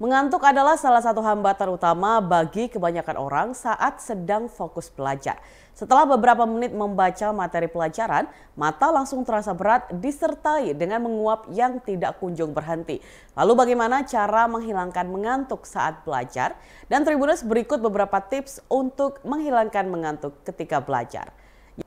Mengantuk adalah salah satu hambatan utama bagi kebanyakan orang saat sedang fokus belajar. Setelah beberapa menit membaca materi pelajaran, mata langsung terasa berat disertai dengan menguap yang tidak kunjung berhenti. Lalu bagaimana cara menghilangkan mengantuk saat belajar? Dan Tribunus berikut beberapa tips untuk menghilangkan mengantuk ketika belajar.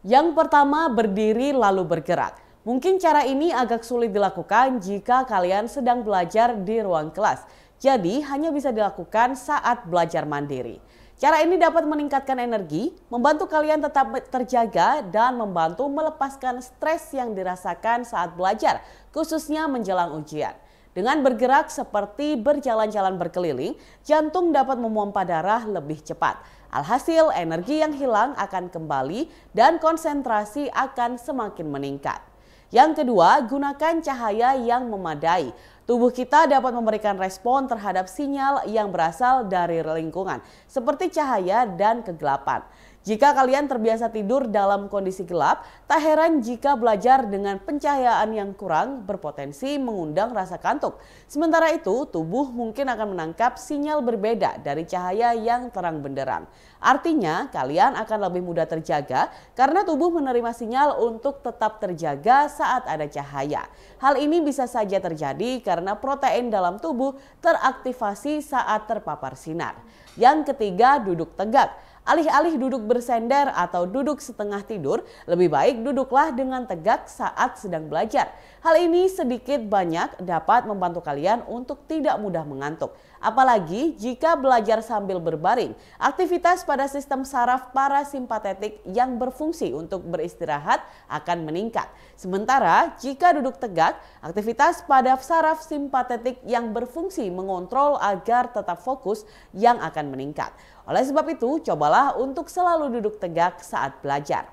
Yang pertama, berdiri lalu bergerak. Mungkin cara ini agak sulit dilakukan jika kalian sedang belajar di ruang kelas. Jadi hanya bisa dilakukan saat belajar mandiri. Cara ini dapat meningkatkan energi, membantu kalian tetap terjaga dan membantu melepaskan stres yang dirasakan saat belajar, khususnya menjelang ujian. Dengan bergerak seperti berjalan-jalan berkeliling, jantung dapat memompa darah lebih cepat. Alhasil, energi yang hilang akan kembali dan konsentrasi akan semakin meningkat. Yang kedua, gunakan cahaya yang memadai. Tubuh kita dapat memberikan respon terhadap sinyal yang berasal dari lingkungan, seperti cahaya dan kegelapan. Jika kalian terbiasa tidur dalam kondisi gelap, tak heran jika belajar dengan pencahayaan yang kurang berpotensi mengundang rasa kantuk. Sementara itu, tubuh mungkin akan menangkap sinyal berbeda dari cahaya yang terang benderang. Artinya, kalian akan lebih mudah terjaga karena tubuh menerima sinyal untuk tetap terjaga saat ada cahaya. Hal ini bisa saja terjadi karena protein dalam tubuh teraktivasi saat terpapar sinar. Yang ketiga, duduk tegak. Alih-alih duduk bersender atau duduk setengah tidur, lebih baik duduklah dengan tegak saat sedang belajar. Hal ini sedikit banyak dapat membantu kalian untuk tidak mudah mengantuk. Apalagi jika belajar sambil berbaring, aktivitas pada sistem saraf parasimpatetik yang berfungsi untuk beristirahat akan meningkat. Sementara jika duduk tegak, aktivitas pada saraf simpatetik yang berfungsi mengontrol agar tetap fokus yang akan akan meningkat. Oleh sebab itu, cobalah untuk selalu duduk tegak saat belajar.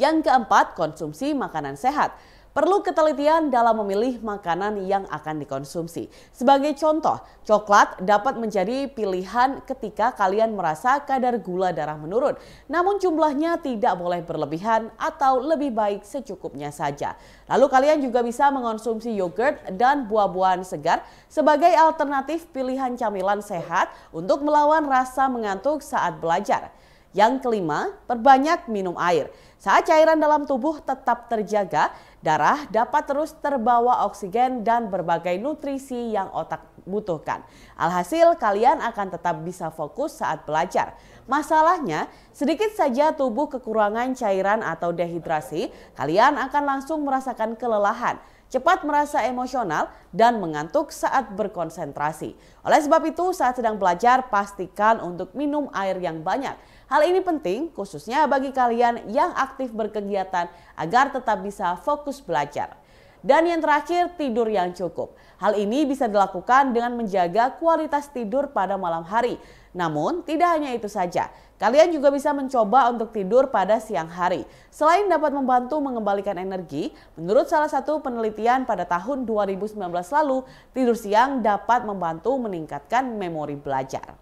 Yang keempat, konsumsi makanan sehat perlu ketelitian dalam memilih makanan yang akan dikonsumsi. Sebagai contoh, coklat dapat menjadi pilihan ketika kalian merasa kadar gula darah menurun, namun jumlahnya tidak boleh berlebihan atau lebih baik secukupnya saja. Lalu kalian juga bisa mengonsumsi yogurt dan buah-buahan segar sebagai alternatif pilihan camilan sehat untuk melawan rasa mengantuk saat belajar. Yang kelima, perbanyak minum air. Saat cairan dalam tubuh tetap terjaga, darah dapat terus terbawa oksigen dan berbagai nutrisi yang otak butuhkan. Alhasil kalian akan tetap bisa fokus saat belajar. Masalahnya, sedikit saja tubuh kekurangan cairan atau dehidrasi, kalian akan langsung merasakan kelelahan cepat merasa emosional, dan mengantuk saat berkonsentrasi. Oleh sebab itu, saat sedang belajar, pastikan untuk minum air yang banyak. Hal ini penting khususnya bagi kalian yang aktif berkegiatan agar tetap bisa fokus belajar. Dan yang terakhir, tidur yang cukup. Hal ini bisa dilakukan dengan menjaga kualitas tidur pada malam hari. Namun, tidak hanya itu saja. Kalian juga bisa mencoba untuk tidur pada siang hari. Selain dapat membantu mengembalikan energi, menurut salah satu penelitian pada tahun 2019 lalu, tidur siang dapat membantu meningkatkan memori belajar.